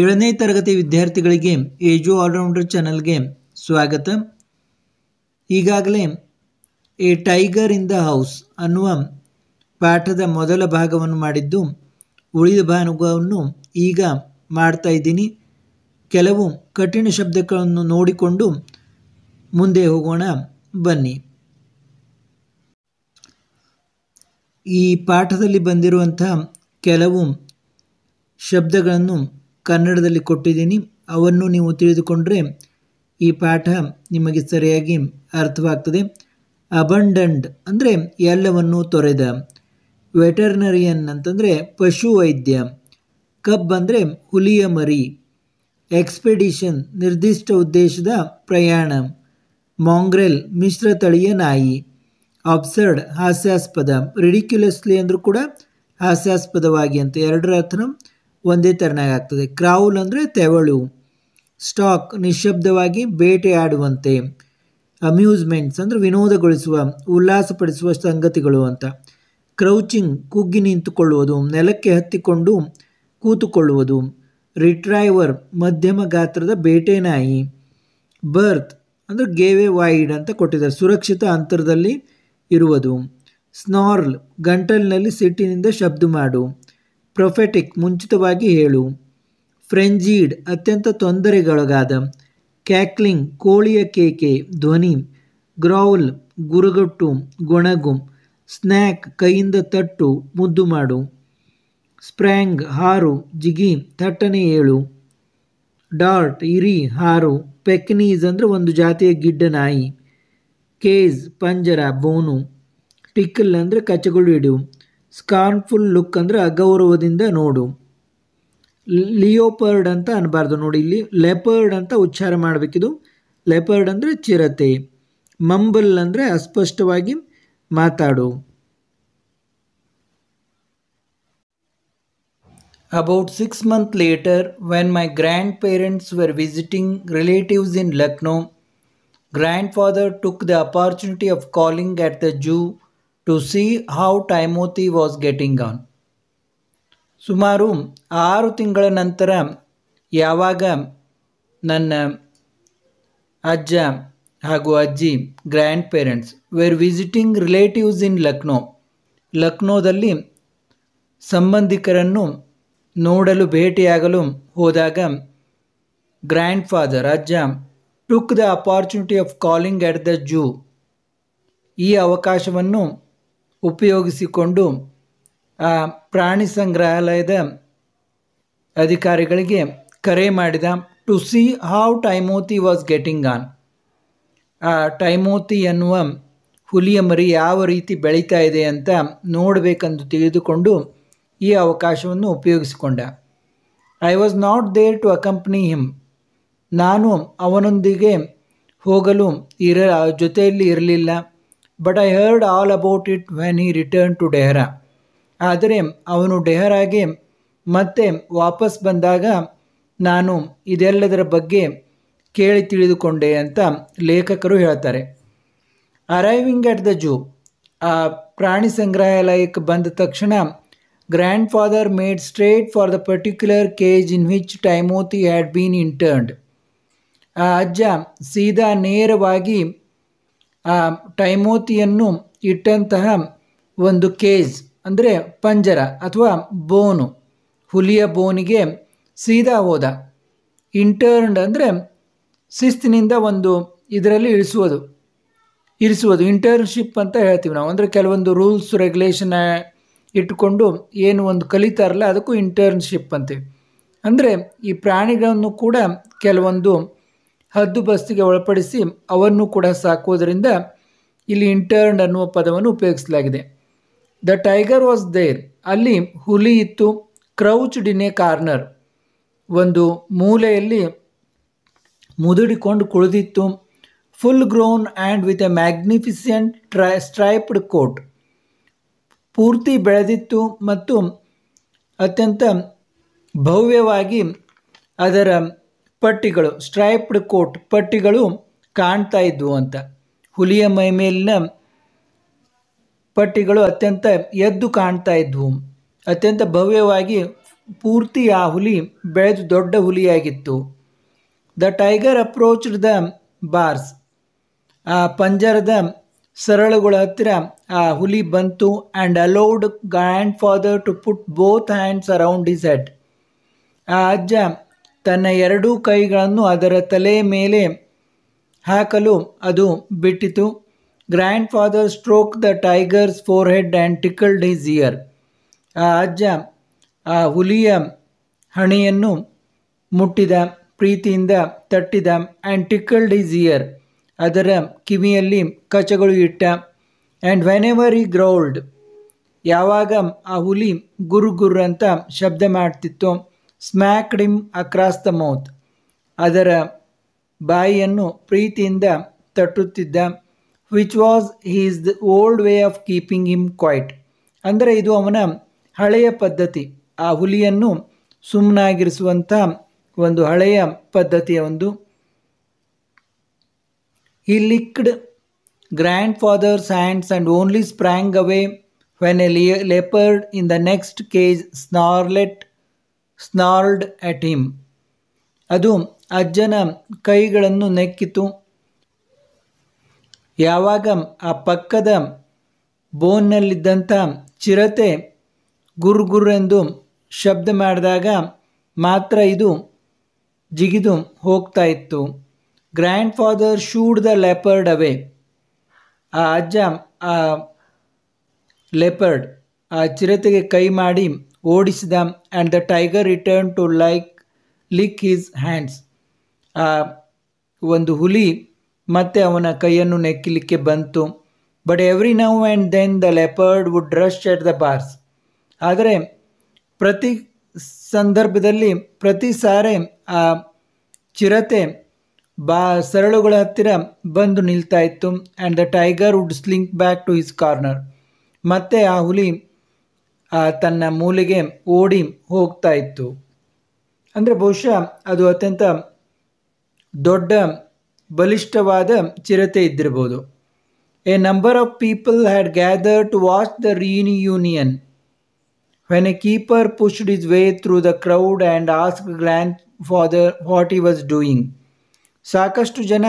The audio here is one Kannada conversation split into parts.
ಏಳನೇ ತರಗತಿ ವಿದ್ಯಾರ್ಥಿಗಳಿಗೆ ಏಜು ಆಲ್ರೌಂಡರ್ ಚಾನಲ್ಗೆ ಸ್ವಾಗತ ಈಗಾಗಲೇ a tiger in the house ಅನ್ನುವ ಪಾಠದ ಮೊದಲ ಭಾಗವನ್ನು ಮಾಡಿದ್ದು ಉಳಿದ ಭಾಗವನ್ನು ಈಗ ಮಾಡ್ತಾ ಇದ್ದೀನಿ ಕೆಲವು ಕಠಿಣ ಶಬ್ದಗಳನ್ನು ನೋಡಿಕೊಂಡು ಮುಂದೆ ಹೋಗೋಣ ಬನ್ನಿ ಈ ಪಾಠದಲ್ಲಿ ಬಂದಿರುವಂತಹ ಕೆಲವು ಶಬ್ದಗಳನ್ನು ಕನ್ನಡದಲ್ಲಿ ಕೊಟ್ಟಿದ್ದೀನಿ ಅವನ್ನು ನೀವು ತಿಳಿದುಕೊಂಡರೆ ಈ ಪಾಠ ನಿಮಗೆ ಸರಿಯಾಗಿ ಅರ್ಥವಾಗ್ತದೆ ಅಬಂಡಂಡ್ ಅಂದರೆ ಎಲ್ಲವನ್ನು ತೊರೆದ ವೆಟರ್ನರಿಯನ್ ಅಂತಂದರೆ ಪಶು ವೈದ್ಯ ಕಬ್ ಅಂದರೆ ಹುಲಿಯ ಮರಿ ಎಕ್ಸ್ಪೆಡಿಷನ್ ನಿರ್ದಿಷ್ಟ ಉದ್ದೇಶದ ಪ್ರಯಾಣ ಮಾಂಗ್ರೆಲ್ ಮಿಶ್ರ ತಳಿಯ ನಾಯಿ ಅಬ್ಸರ್ಡ್ ಹಾಸ್ಯಾಸ್ಪದ ರಿಡಿಕ್ಯುಲಸ್ಲಿ ಅಂದರೂ ಕೂಡ ಹಾಸ್ಯಾಸ್ಪದವಾಗಿ ಅಂತ ಎರಡರ ಅರ್ಥನ ಒಂದೇ ಆಗ್ತದೆ ಕ್ರೌಲ್ ಅಂದರೆ ತೆವಳು ಸ್ಟಾಕ್ ನಿಶಬ್ದವಾಗಿ ಬೇಟೆಯಾಡುವಂತೆ ಅಮ್ಯೂಸ್ಮೆಂಟ್ಸ್ ಅಂದರೆ ವಿನೋದಗೊಳಿಸುವ ಉಲ್ಲಾಸಪಡಿಸುವ ಸಂಗತಿಗಳು ಅಂತ ಕ್ರೌಚಿಂಗ್ ಕುಗ್ಗಿ ನಿಂತುಕೊಳ್ಳುವುದು ನೆಲಕ್ಕೆ ಹತ್ತಿಕೊಂಡು ಕೂತುಕೊಳ್ಳುವುದು ರಿಟ್ರೈವರ್ ಮಧ್ಯಮ ಗಾತ್ರದ ಬೇಟೆ ನಾಯಿ ಬರ್ತ್ ಅಂದರೆ ಗೇವೆ ವೈಡ್ ಅಂತ ಕೊಟ್ಟಿದ್ದಾರೆ ಸುರಕ್ಷಿತ ಅಂತರದಲ್ಲಿ ಇರುವುದು ಸ್ನಾರ್ಲ್ ಗಂಟಲಿನಲ್ಲಿ ಸಿಟ್ಟಿನಿಂದ ಶಬ್ದ ಮಾಡು ಪ್ರೊಫೆಟಿಕ್ ಮುಂಚಿತವಾಗಿ ಹೇಳು ಫ್ರೆಂಜೀಡ್ ಅತ್ಯಂತ ತೊಂದರೆಗೊಳಗಾದ ಕ್ಯಾಕ್ಲಿಂಗ್ ಕೋಳಿಯ ಕೇಕೆ ಧ್ವನಿ ಗ್ರೌಲ್ ಗುರುಗಟ್ಟು ಗೊಣಗು ಸ್ನ್ಯಾಕ್ ಕೈಯಿಂದ ತಟ್ಟು ಮುದ್ದು ಮಾಡು ಸ್ಪ್ರ್ಯಾಂಗ್ ಹಾರು ಜಿಗಿ ಥಟ್ಟನೆ ಏಳು ಡಾರ್ಟ್ ಇರಿ ಹಾರು ಪೆಕ್ನೀಸ್ ಅಂದರೆ ಒಂದು ಜಾತಿಯ ಗಿಡ್ಡ ನಾಯಿ ಕೇಜ್ ಪಂಜರ ಬೋನು ಟಿಕ್ಕಲ್ ಅಂದರೆ ಕಚ್ಚಗಳು ಇಡು ಸ್ಕಾನ್ಫುಲ್ ಲುಕ್ ಅಂದರೆ ಅಗೌರವದಿಂದ ನೋಡು ಲಿಯೋಪರ್ಡ್ ಅಂತ ಅನ್ನಬಾರ್ದು ನೋಡಿ ಇಲ್ಲಿ ಲೆಪರ್ಡ್ ಅಂತ ಉಚ್ಚಾರ ಮಾಡಬೇಕಿದು ಲೆಪರ್ಡ್ ಅಂದರೆ ಚಿರತೆ ಮಂಬಲ್ ಅಂದರೆ ಅಸ್ಪಷ್ಟವಾಗಿ ಮಾತಾಡು about six month later when my grandparents grandparents visiting relatives in Lucknow grandfather took the opportunity of calling at the zoo to see how Timothy was getting on ಸುಮಾರು ಆರು ತಿಂಗಳ ನಂತರ ಯಾವಾಗ ನನ್ನ ಅಜ್ಜ ಹಾಗೂ ಅಜ್ಜಿ grandparents were visiting relatives in Lucknow ಲಕ್ನೋದಲ್ಲಿ ಸಂಬಂಧಿಕರನ್ನು ನೋಡಲು ಭೇಟಿಯಾಗಲು ಹೋದಾಗ ಗ್ರ್ಯಾಂಡ್ ಫಾದರ್ ಅಜ್ಜ took the opportunity of calling at the zoo ಈ ಅವಕಾಶವನ್ನು ಉಪಯೋಗಿಸಿಕೊಂಡು ಪ್ರಾಣಿ ಸಂಗ್ರಹಾಲಯದ ಅಧಿಕಾರಿಗಳಿಗೆ ಕರೆ ಮಾಡಿದ to see how Timothy was getting on Timothy ಎನ್ನುವ ಹುಲಿಯ ಮರಿ ಯಾವ ರೀತಿ ಬೆಳೀತಾ ಇದೆ ಅಂತ ನೋಡಬೇಕೆಂದು ತಿಳಿದುಕೊಂಡು ಈ ಅವಕಾಶವನ್ನು ಉಪಯೋಗಿಸಿಕೊಂಡ I was not there to accompany him ನಾನು ಅವನೊಂದಿಗೆ ಹೋಗಲು ಇರ ಜೊತೆಯಲ್ಲಿ ಇರಲಿಲ್ಲ but I heard all about it when he return to Dehra ಆದರೆ ಅವನು ಡೆಹರಾಗೆ ಮತ್ತೆ ವಾಪಸ್ ಬಂದಾಗ ನಾನು ಇದೆಲ್ಲದರ ಬಗ್ಗೆ ಕೇಳಿ ತಿಳಿದುಕೊಂಡೆ ಅಂತ ಲೇಖಕರು ಹೇಳ್ತಾರೆ ಅರೈವಿಂಗ್ ಅಟ್ ದ ಜೂ ಆ ಪ್ರಾಣಿ ಸಂಗ್ರಹಾಲಯಕ್ಕೆ ಬಂದ ತಕ್ಷಣ grandfather made straight for the particular cage in which Timothy had been interned ಆ ಅಜ್ಜ ಸೀದಾ ನೇರವಾಗಿ ಆ ಟೈಮೋತಿಯನ್ನು ಇಟ್ಟಂತಹ ಒಂದು ಕೇಜ್ ಅಂದರೆ ಪಂಜರ ಅಥವಾ ಬೋನು ಹುಲಿಯ ಬೋನಿಗೆ ಸೀದಾ ಹೋದ ಇಂಟರ್ನ್ಡ್ ಅಂದರೆ ಶಿಸ್ತಿನಿಂದ ಒಂದು ಇದರಲ್ಲಿ ಇಳಿಸುವುದು ಇರಿಸುವುದು ಇಂಟರ್ನ್ಶಿಪ್ ಅಂತ ಹೇಳ್ತೀವಿ ನಾವು ಅಂದರೆ ಕೆಲವೊಂದು ರೂಲ್ಸ್ ರೆಗ್ಯುಲೇಷನ್ ಇಟ್ಟುಕೊಂಡು ಏನು ಒಂದು ಕಲಿತಾರಲ್ಲ ಅದಕ್ಕೂ ಇಂಟರ್ನ್ಶಿಪ್ ಅಂತೀವಿ ಅಂದರೆ ಈ ಪ್ರಾಣಿಗಳನ್ನು ಕೂಡ ಕೆಲವೊಂದು ಬಸ್ತಿಗೆ ಒಳಪಡಿಸಿ ಅವನ್ನು ಕೂಡ ಸಾಕುವುದರಿಂದ ಇಲ್ಲಿ ಇಂಟರ್ನ್ ಅನ್ನುವ ಪದವನ್ನು ಉಪಯೋಗಿಸಲಾಗಿದೆ ದ ಟೈಗರ್ ವಾಸ್ ದೇರ್ ಅಲ್ಲಿ ಹುಲಿ ಇತ್ತು ಕ್ರೌಚ್ ಇನ್ ಎ ಕಾರ್ನರ್ ಒಂದು ಮೂಲೆಯಲ್ಲಿ ಮುದುಡಿಕೊಂಡು ಕುಳಿದಿತ್ತು full grown and with a magnificent tri striped coat ಪೂರ್ತಿ ಬೆಳೆದಿತ್ತು ಮತ್ತು ಅತ್ಯಂತ ಭವ್ಯವಾಗಿ ಅದರ ಪಟ್ಟಿಗಳು ಸ್ಟ್ರೈಪ್ಡ್ ಕೋಟ್ ಪಟ್ಟಿಗಳು ಕಾಣ್ತಾ ಇದ್ವು ಅಂತ ಹುಲಿಯ ಮೈ ಮೇಲಿನ ಪಟ್ಟಿಗಳು ಅತ್ಯಂತ ಎದ್ದು ಕಾಣ್ತಾ ಇದ್ವು ಅತ್ಯಂತ ಭವ್ಯವಾಗಿ ಪೂರ್ತಿ ಆ ಹುಲಿ ಬೆಳೆದು ದೊಡ್ಡ ಹುಲಿಯಾಗಿತ್ತು the tiger approached the bars ಆ ಪಂಜರದ ಸರಳುಗಳ ಹತ್ತಿರ ಆ ಹುಲಿ ಬಂತು and allowed grandfather to put both hands around his head ಆ ಅಜ್ಜ ತನ್ನ ಎರಡೂ ಕೈಗಳನ್ನು ಅದರ ತಲೆ ಮೇಲೆ ಹಾಕಲು ಅದು ಬಿಟ್ಟಿತು grandfather stroke the tiger's forehead and tickled his ear ಆ ಅಜ್ಜ ಆ ಹುಲಿಯ ಹಣೆಯನ್ನು ಮುಟ್ಟಿದ ಪ್ರೀತಿಯಿಂದ ತಟ್ಟಿದ ಆ್ಯಂಡ್ ಟಿಕಲ್ ಹಿಸ್ ಇಯರ್ ಅದರ ಕಿವಿಯಲ್ಲಿ ಕಚಗಳು ಇಟ್ಟ ಆ್ಯಂಡ್ ವೆನ್ ಎವರ್ ಈ ಗ್ರೌಲ್ಡ್ ಯಾವಾಗ ಆ ಹುಲಿ ಗುರು ಗುರು ಅಂತ ಶಬ್ದ ಮಾಡ್ತಿತ್ತು smacked him across the mouth ಅದರ ಬಾಯಿಯನ್ನು ಪ್ರೀತಿಯಿಂದ ತಟ್ಟುತ್ತಿದ್ದ which was his the old way of keeping him quiet ಅಂದರೆ ಇದು ಅವನ ಹಳೆಯ ಪದ್ಧತಿ ಆ ಹುಲಿಯನ್ನು ಸುಮ್ಮನಾಗಿರಿಸುವಂಥ ಒಂದು ಹಳೆಯ ಪದ್ಧತಿಯ ಒಂದು ಈ licked grandfather's hands and only sprang away when a ಲಿಯ leopard in the next cage snarled snarled at him ಅದು ಅಜ್ಜನ ಕೈಗಳನ್ನು ನೆಕ್ಕಿತು ಯಾವಾಗ ಆ ಪಕ್ಕದ ಬೋನ್ನಲ್ಲಿದ್ದಂಥ ಚಿರತೆ ಗುರ್ ಗುರ್ ಎಂದು ಶಬ್ದ ಮಾಡಿದಾಗ ಮಾತ್ರ ಇದು ಜಿಗಿದು ಹೋಗ್ತಾ ಇತ್ತು grandfather shooed the leopard away ಆ ಅಜ್ಜ ಆ ಲೆಪರ್ಡ್ ಆ ಚಿರತೆಗೆ ಕೈ ಮಾಡಿ ಓಡಿಸಿದ and the tiger return to like lick his hands ಆ ಒಂದು ಹುಲಿ ಮತ್ತೆ ಅವನ ಕೈಯನ್ನು ನೆಕ್ಕಿಲಿಕ್ಕೆ ಬಂತು but every now and then the leopard would rush at the bars ಆದರೆ ಪ್ರತಿ ಸಂದರ್ಭದಲ್ಲಿ ಪ್ರತಿ ಸಾರೆ ಆ ಚಿರತೆ ಬಾ ಸರಳುಗಳ ಹತ್ತಿರ ಬಂದು ನಿಲ್ತಾ ಇತ್ತು and the tiger would slink back to his corner ಮತ್ತೆ ಆ ಹುಲಿ ತನ್ನ ಮೂಲೆಗೆ ಓಡಿ ಹೋಗ್ತಾ ಇತ್ತು ಅಂದರೆ ಬಹುಶಃ ಅದು ಅತ್ಯಂತ ದೊಡ್ಡ ಬಲಿಷ್ಠವಾದ ಚಿರತೆ ಇದ್ದಿರ್ಬೋದು a number of people had gather to watch the reunion when a keeper pushed his way through the crowd and ask grandfather what he was doing ಸಾಕಷ್ಟು ಜನ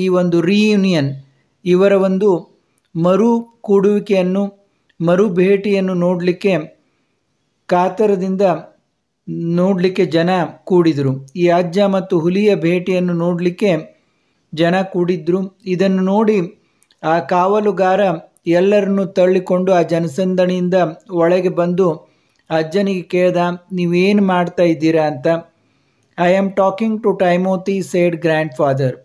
ಈ ಒಂದು ರೀಯೂನಿಯನ್ ಇವರ ಒಂದು ಮರು ಕೂಡುವಿಕೆಯನ್ನು ಮರು ಭೇಟಿಯನ್ನು ನೋಡಲಿಕ್ಕೆ ಕಾತರದಿಂದ ನೋಡಲಿಕ್ಕೆ ಜನ ಕೂಡಿದರು ಈ ಅಜ್ಜ ಮತ್ತು ಹುಲಿಯ ಭೇಟಿಯನ್ನು ನೋಡಲಿಕ್ಕೆ ಜನ ಕೂಡಿದ್ರು ಇದನ್ನು ನೋಡಿ ಆ ಕಾವಲುಗಾರ ಎಲ್ಲರನ್ನು ತಳ್ಳಿಕೊಂಡು ಆ ಜನಸಂದಣಿಯಿಂದ ಒಳಗೆ ಬಂದು ಅಜ್ಜನಿಗೆ ಕೇಳ್ದ ನೀವೇನು ಮಾಡ್ತಾ ಇದ್ದೀರಾ ಅಂತ I am talking to Timothy said grandfather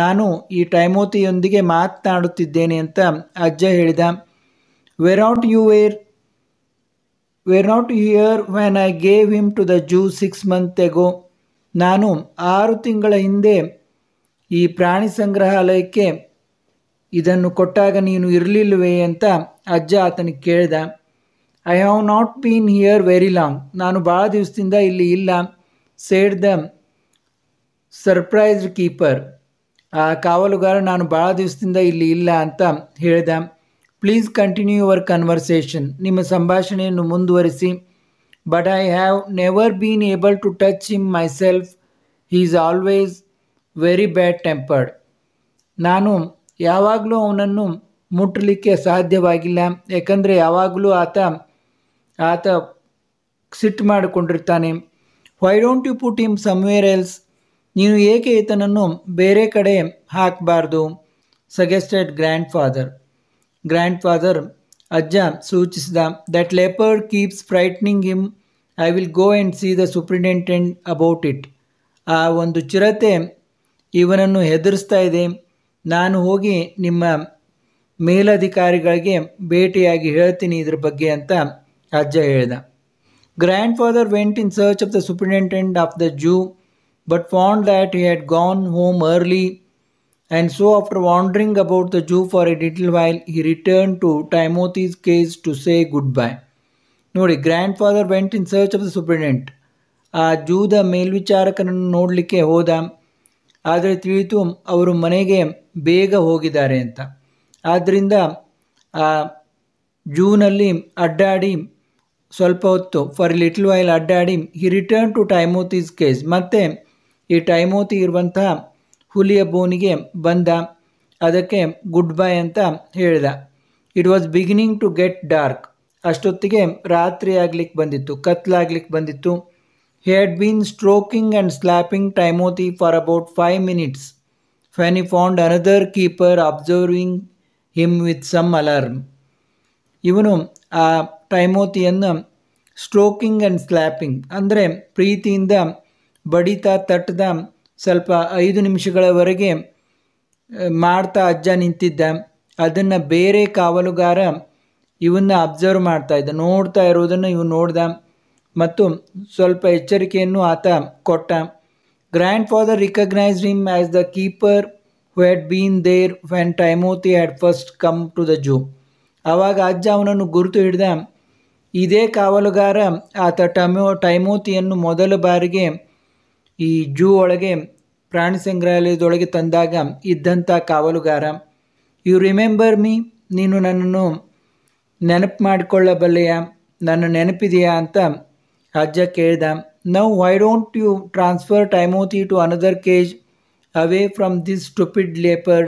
ನಾನು ಈ ಟೈಮೋತಿಯೊಂದಿಗೆ ಮಾತನಾಡುತ್ತಿದ್ದೇನೆ ಅಂತ ಅಜ್ಜ ಹೇಳಿದ Were not you were were not here when I gave him to the zoo six month ago? ನಾನು ಆರು ತಿಂಗಳ ಹಿಂದೆ ಈ ಪ್ರಾಣಿ ಸಂಗ್ರಹಾಲಯಕ್ಕೆ ಇದನ್ನು ಕೊಟ್ಟಾಗ ನೀನು ಇರಲಿಲ್ಲವೇ ಅಂತ ಅಜ್ಜ ಆತನಿಗೆ ಕೇಳಿದ I have not been here very long ನಾನು ಭಾಳ ದಿವಸದಿಂದ ಇಲ್ಲಿ ಇಲ್ಲ ಸೇಡ್ ದ ಸರ್ಪ್ರೈಸ್ಡ್ ಕೀಪರ್ ಆ ಕಾವಲುಗಾರ ನಾನು ಭಾಳ ದಿವಸದಿಂದ ಇಲ್ಲಿ ಇಲ್ಲ ಅಂತ ಹೇಳಿದೆ ಪ್ಲೀಸ್ ಕಂಟಿನ್ಯೂ ಯುವರ್ ಕನ್ವರ್ಸೇಷನ್ ನಿಮ್ಮ ಸಂಭಾಷಣೆಯನ್ನು ಮುಂದುವರಿಸಿ but I have never been able to touch him myself he is always very bad tempered ನಾನು ಯಾವಾಗಲೂ ಅವನನ್ನು ಮುಟ್ಟಲಿಕ್ಕೆ ಸಾಧ್ಯವಾಗಿಲ್ಲ ಯಾಕಂದರೆ ಯಾವಾಗಲೂ ಆತ ಆತ ಸಿಟ್ಟು ಮಾಡಿಕೊಂಡಿರ್ತಾನೆ why don't you put him somewhere else ನೀನು ಏಕೆ ಈತನನ್ನು ಬೇರೆ ಕಡೆ ಹಾಕಬಾರ್ದು suggested grandfather grandfather ಅಜ್ಜ ಸೂಚಿಸಿದ that leopard keeps frightening him I will go and see the superintendent about it ಆ ಒಂದು ಚಿರತೆ ಇವನನ್ನು ಹೆದರಿಸ್ತಾ ಇದೆ ನಾನು ಹೋಗಿ ನಿಮ್ಮ ಮೇಲಧಿಕಾರಿಗಳಿಗೆ ಭೇಟಿಯಾಗಿ ಹೇಳ್ತೀನಿ ಇದ್ರ ಬಗ್ಗೆ ಅಂತ ಅಜ್ಜ ಹೇಳಿದ grandfather went in search of the superintendent of the zoo but found that he had gone home early And so, after wandering about the Jew for a little while, he returned to Timothy's case to say goodbye. ನೋಡಿ grandfather went in search of the superintendent ಆ ಜೂದ ಮೇಲ್ವಿಚಾರಕನನ್ನು ನೋಡಲಿಕ್ಕೆ ಹೋದ ಆದರೆ ತಿಳಿತು ಅವರು ಮನೆಗೆ ಬೇಗ ಹೋಗಿದ್ದಾರೆ ಅಂತ ಆದ್ದರಿಂದ ಆ ಜೂನಲ್ಲಿ ಅಡ್ಡಾಡಿ ಸ್ವಲ್ಪ ಹೊತ್ತು ಫಾರ್ ಲಿಟ್ಲ್ ವೈಲ್ ಅಡ್ಡಾಡಿ he return to Timothy's cage ಮತ್ತು ಈ ಟೈಮೋತಿ ಇರುವಂತಹ ಹುಲಿಯ ಬೋನಿಗೆ ಬಂದ ಅದಕ್ಕೆ ಗುಡ್ ಬೈ ಅಂತ ಹೇಳಿದ it was beginning to get dark ಅಷ್ಟೊತ್ತಿಗೆ ರಾತ್ರಿ ಆಗ್ಲಿಕ್ಕೆ ಬಂದಿತ್ತು ಕತ್ಲಾಗ್ಲಿಕ್ಕೆ ಬಂದಿತ್ತು he had been stroking and slapping Timothy for about five minutes when he found another keeper observing him with some alarm ಇವನು ಆ ಟೈಮೋತಿಯನ್ನು ಸ್ಟ್ರೋಕಿಂಗ್ ಆ್ಯಂಡ್ ಸ್ಲ್ಯಾಪಿಂಗ್ ಅಂದರೆ ಪ್ರೀತಿಯಿಂದ ಬಡಿತ ತಟ್ಟದ ಸ್ವಲ್ಪ ಐದು ನಿಮಿಷಗಳವರೆಗೆ ಮಾಡ್ತಾ ಅಜ್ಜ ನಿಂತಿದ್ದ ಅದನ್ನು ಬೇರೆ ಕಾವಲುಗಾರ ಇವನ್ನ ಅಬ್ಸರ್ವ್ ಮಾಡ್ತಾ ಇದ್ದ ನೋಡ್ತಾ ಇರೋದನ್ನು ಇವನು ನೋಡ್ದ ಮತ್ತು ಸ್ವಲ್ಪ ಎಚ್ಚರಿಕೆಯನ್ನು ಆತ ಕೊಟ್ಟ grandfather recognise him as the keeper who had been there when Timothy had first come to the zoo ಆವಾಗ ಅಜ್ಜ ಅವನನ್ನು ಗುರುತು ಹಿಡ್ದ ಇದೇ ಕಾವಲುಗಾರ ಆತ ಟಮೋ ಟೈಮೋತಿಯನ್ನು ಮೊದಲ ಬಾರಿಗೆ ಈ ಜೂ ಒಳಗೆ ಪ್ರಾಣಿ ಸಂಗ್ರಹಾಲಯದೊಳಗೆ ತಂದಾಗ ಇದ್ದಂಥ ಕಾವಲುಗಾರ ಯು ರಿಮೆಂಬರ್ ಮೀ ನೀನು ನನ್ನನ್ನು ನೆನಪು ಮಾಡಿಕೊಳ್ಳಬಲ್ಲೆಯಾ ನನ್ನ ನೆನಪಿದೆಯಾ ಅಂತ ಅಜ್ಜ ಕೇಳ್ದೆ now why don't you transfer Timothy to another cage away from this stupid leopard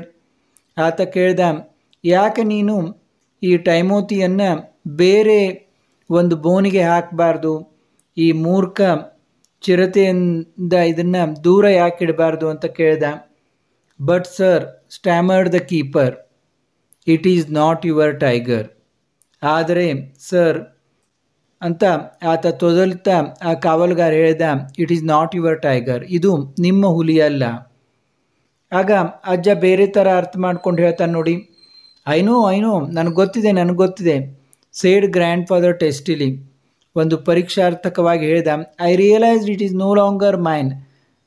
ಆತ ಕೇಳ್ದ ಯಾಕೆ ನೀನು ಈ ಟೈಮೋತಿಯನ್ನು ಬೇರೆ ಒಂದು ಬೋನಿಗೆ ಹಾಕಬಾರ್ದು ಈ ಮೂರ್ಖ ಚಿರತೆಯಿಂದ ಇದನ್ನು ದೂರ ಯಾಕೆ ಇಡಬಾರ್ದು ಅಂತ ಕೇಳ್ದ but sir stammered the keeper it is not your tiger ಆದರೆ ಸರ್ ಅಂತ ಆತ ತೊದಲ್ತ ಆ ಕಾವಲ್ಗಾರ ಹೇಳಿದ it is not your tiger ಇದು ನಿಮ್ಮ ಹುಲಿ ಅಲ್ಲ ಆಗ ಅಜ್ಜ ಬೇರೆ ಥರ ಅರ್ಥ ಮಾಡ್ಕೊಂಡು ಹೇಳ್ತಾನೆ ನೋಡಿ ಐನೋ ಐನೋ ನನಗೆ ಗೊತ್ತಿದೆ ನನಗೆ ಗೊತ್ತಿದೆ ಸೇಡ್ ಗ್ರ್ಯಾಂಡ್ ಫಾದರ್ ಟೆಸ್ಟಿಲಿ ಒಂದು ಪರೀಕ್ಷಾರ್ಥಕವಾಗಿ ಹೇಳಿದ I realise it is no longer mine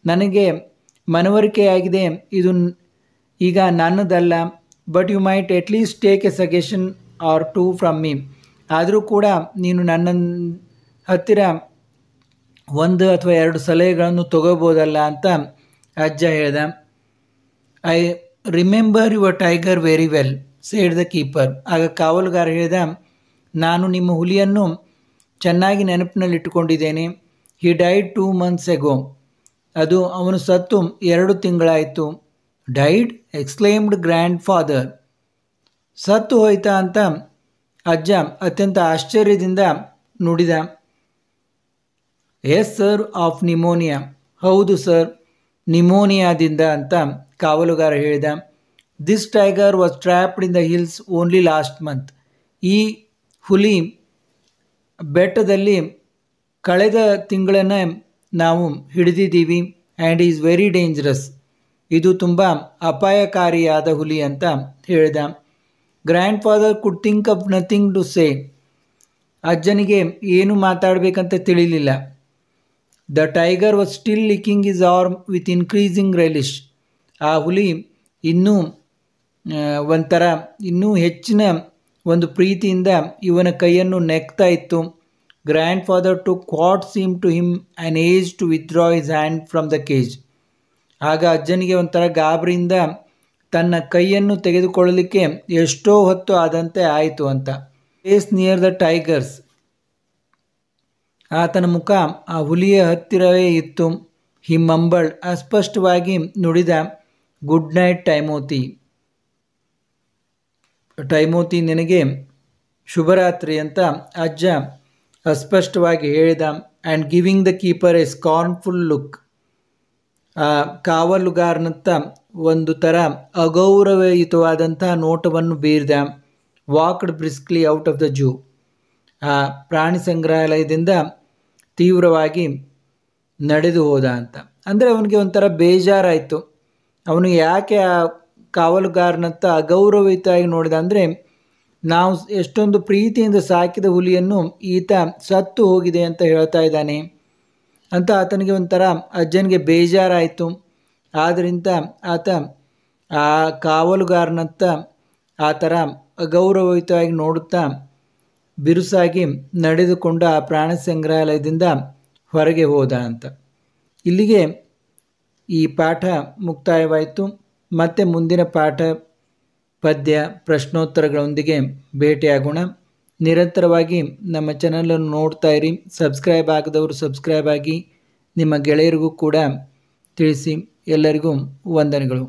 ನನಗೆ ಮನವರಿಕೆಯಾಗಿದೆ ಇದು ಈಗ ನನ್ನದಲ್ಲ but you might at least take a suggestion or two from me ಆದರೂ ಕೂಡ ನೀನು ನನ್ನ ಹತ್ತಿರ ಒಂದು ಅಥವಾ ಎರಡು ಸಲಹೆಗಳನ್ನು ತಗೋಬೋದಲ್ಲ ಅಂತ ಅಜ್ಜ ಹೇಳ್ದ I remember your tiger very well said the keeper ಆಗ ಕಾವಲುಗಾರ ಹೇಳಿದ ನಾನು ನಿಮ್ಮ ಹುಲಿಯನ್ನು ಚೆನ್ನಾಗಿ ನೆನಪಿನಲ್ಲಿಟ್ಟುಕೊಂಡಿದ್ದೇನೆ he died two months ago ಅದು ಅವನು ಸತ್ತು ಎರಡು ತಿಂಗಳಾಯಿತು ಡೈಡ್ ಎಕ್ಸ್ಕ್ಲೇಮ್ಡ್ ಗ್ರ್ಯಾಂಡ್ ಫಾದರ್ ಸತ್ತು ಹೋಯ್ತಾ ಅಂತ ಅಜ್ಜ ಅತ್ಯಂತ ಆಶ್ಚರ್ಯದಿಂದ ನುಡಿದ ಎಸ್ ಸರ್ ಆಫ್ ನಿಮೋನಿಯಾ ಹೌದು ಸರ್ ನಿಮೋನಿಯಾದಿಂದ ಅಂತ ಕಾವಲುಗಾರ ಹೇಳಿದ this tiger was trapped in the hills only last month ಈ ಹುಲಿ ಬೆಟ್ಟದಲ್ಲಿ ಕಳೆದ ತಿಂಗಳನ್ನೇ ನಾವು ಹಿಡಿದಿದ್ದೀವಿ ಆ್ಯಂಡ್ ಈಸ್ ವೆರಿ ಡೇಂಜರಸ್ ಇದು ತುಂಬ ಅಪಾಯಕಾರಿಯಾದ ಹುಲಿ ಅಂತ ಹೇಳಿದ grandfather could think of nothing to say ಅಜ್ಜನಿಗೆ ಏನು ಮಾತಾಡಬೇಕಂತ ತಿಳಿಲಿಲ್ಲ the tiger was still licking his arm with increasing relish ಆ ಹುಲಿ ಇನ್ನೂ ಒಂಥರ ಇನ್ನೂ ಹೆಚ್ಚಿನ ಒಂದು ಪ್ರೀತಿಯಿಂದ ಇವನ ಕೈಯನ್ನು ನೆಕ್ತಾ ಇತ್ತು grandfather took what seem to him an age to withdraw his hand from the cage ಆಗ ಅಜ್ಜನಿಗೆ ಒಂಥರ ಗಾಬರಿಯಿಂದ ತನ್ನ ಕೈಯನ್ನು ತೆಗೆದುಕೊಳ್ಳಲಿಕ್ಕೆ ಎಷ್ಟೋ ಹೊತ್ತು ಆದಂತೆ ಆಯಿತು ಅಂತ ಪ್ಲೇಸ್ ನಿಯರ್ ದ ಟೈಗರ್ಸ್ ಆತನ ಮುಖ ಆ ಹುಲಿಯ ಹತ್ತಿರವೇ ಇತ್ತು ಹಿಮ್ಮಂಬಳ್ ಅಸ್ಪಷ್ಟವಾಗಿ ನುಡಿದ ಗುಡ್ ನೈಟ್ ಟೈಮೋತಿ ಟೈಮೋತಿ ನಿನಗೆ ಶುಭರಾತ್ರಿ ಅಂತ ಅಜ್ಜ ಅಸ್ಪಷ್ಟವಾಗಿ ಹೇಳಿದ and giving the keeper a scornful look ಆ ಕಾವಲುಗಾರನತ್ತ ಒಂದು ಥರ ಅಗೌರವಯುತವಾದಂಥ ನೋಟವನ್ನು ಬೀರಿದ walked briskly out of the zoo ಆ ಪ್ರಾಣಿ ಸಂಗ್ರಹಾಲಯದಿಂದ ತೀವ್ರವಾಗಿ ನಡೆದು ಹೋದ ಅಂತ ಅಂದರೆ ಅವನಿಗೆ ಒಂಥರ ಬೇಜಾರಾಯಿತು ಅವನು ಯಾಕೆ ಆ ಕಾವಲುಗಾರನತ್ತ ಅಗೌರವಯುತವಾಗಿ ನೋಡಿದ ಅಂದರೆ ನಾವು ಎಷ್ಟೊಂದು ಪ್ರೀತಿಯಿಂದ ಸಾಕಿದ ಹುಲಿಯನ್ನು ಈತ ಸತ್ತು ಹೋಗಿದೆ ಅಂತ ಹೇಳ್ತಾ ಇದ್ದಾನೆ ಅಂತ ಆತನಿಗೆ ಒಂಥರ ಅಜ್ಜನಿಗೆ ಬೇಜಾರಾಯಿತು ಆದ್ದರಿಂದ ಆತ ಆ ಕಾವಲುಗಾರನತ್ತ ಆ ಥರ ಅಗೌರವಯುತವಾಗಿ ನೋಡುತ್ತಾ ಬಿರುಸಾಗಿ ನಡೆದುಕೊಂಡ ಆ ಪ್ರಾಣ ಸಂಗ್ರಹಾಲಯದಿಂದ ಹೊರಗೆ ಹೋದ ಅಂತ ಇಲ್ಲಿಗೆ ಈ ಪಾಠ ಮುಕ್ತಾಯವಾಯಿತು ಮತ್ತೆ ಮುಂದಿನ ಪಾಠ ಪದ್ಯ ಪ್ರಶ್ನೋತ್ತರಗಳೊಂದಿಗೆ ಭೇಟಿಯಾಗೋಣ ನಿರಂತರವಾಗಿ ನಮ್ಮ ಚಾನಲನ್ನು ನೋಡ್ತಾ ಇರಿ ಸಬ್ಸ್ಕ್ರೈಬ್ ಆಗದವರು ಸಬ್ಸ್ಕ್ರೈಬ್ ಆಗಿ ನಿಮ್ಮ ಗೆಳೆಯರಿಗೂ ಕೂಡ ತಿಳಿಸಿ ಎಲ್ಲರಿಗೂ ವಂದನೆಗಳು